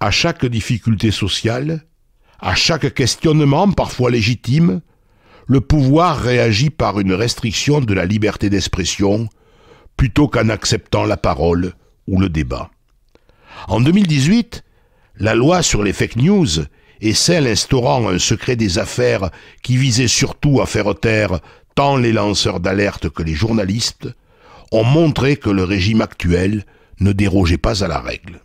à chaque difficulté sociale, à chaque questionnement parfois légitime, le pouvoir réagit par une restriction de la liberté d'expression plutôt qu'en acceptant la parole ou le débat. En 2018, la loi sur les fake news et celle instaurant un secret des affaires qui visait surtout à faire taire tant les lanceurs d'alerte que les journalistes ont montré que le régime actuel ne dérogeait pas à la règle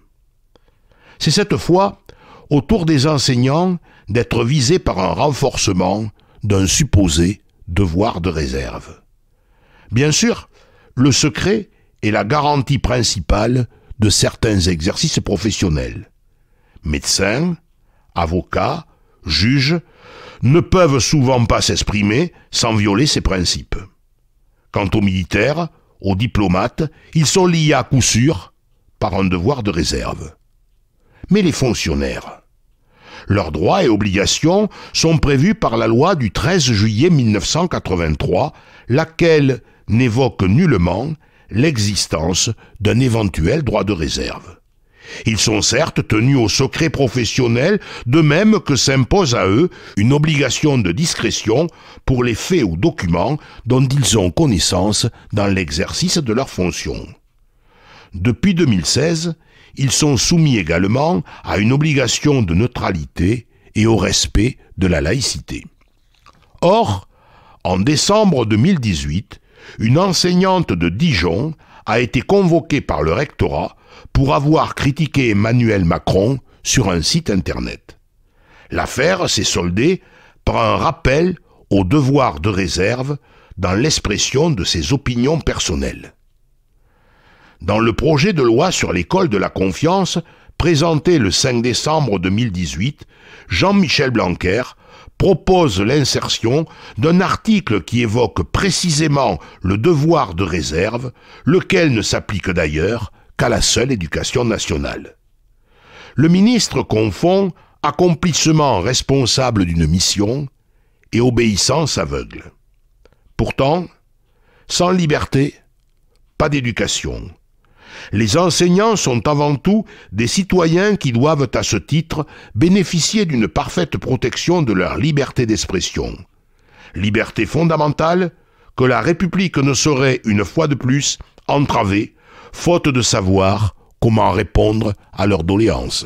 c'est cette fois autour des enseignants d'être visés par un renforcement d'un supposé devoir de réserve. Bien sûr, le secret est la garantie principale de certains exercices professionnels. Médecins, avocats, juges ne peuvent souvent pas s'exprimer sans violer ces principes. Quant aux militaires, aux diplomates, ils sont liés à coup sûr par un devoir de réserve mais les fonctionnaires. Leurs droits et obligations sont prévus par la loi du 13 juillet 1983, laquelle n'évoque nullement l'existence d'un éventuel droit de réserve. Ils sont certes tenus au secret professionnel, de même que s'impose à eux une obligation de discrétion pour les faits ou documents dont ils ont connaissance dans l'exercice de leurs fonctions. Depuis 2016, ils sont soumis également à une obligation de neutralité et au respect de la laïcité. Or, en décembre 2018, une enseignante de Dijon a été convoquée par le rectorat pour avoir critiqué Emmanuel Macron sur un site internet. L'affaire s'est soldée par un rappel au devoir de réserve dans l'expression de ses opinions personnelles dans le projet de loi sur l'école de la confiance présenté le 5 décembre 2018, Jean-Michel Blanquer propose l'insertion d'un article qui évoque précisément le devoir de réserve, lequel ne s'applique d'ailleurs qu'à la seule éducation nationale. Le ministre confond accomplissement responsable d'une mission et obéissance aveugle. Pourtant, sans liberté, pas d'éducation, les enseignants sont avant tout des citoyens qui doivent à ce titre bénéficier d'une parfaite protection de leur liberté d'expression. Liberté fondamentale que la République ne saurait, une fois de plus, entraver, faute de savoir comment répondre à leurs doléances.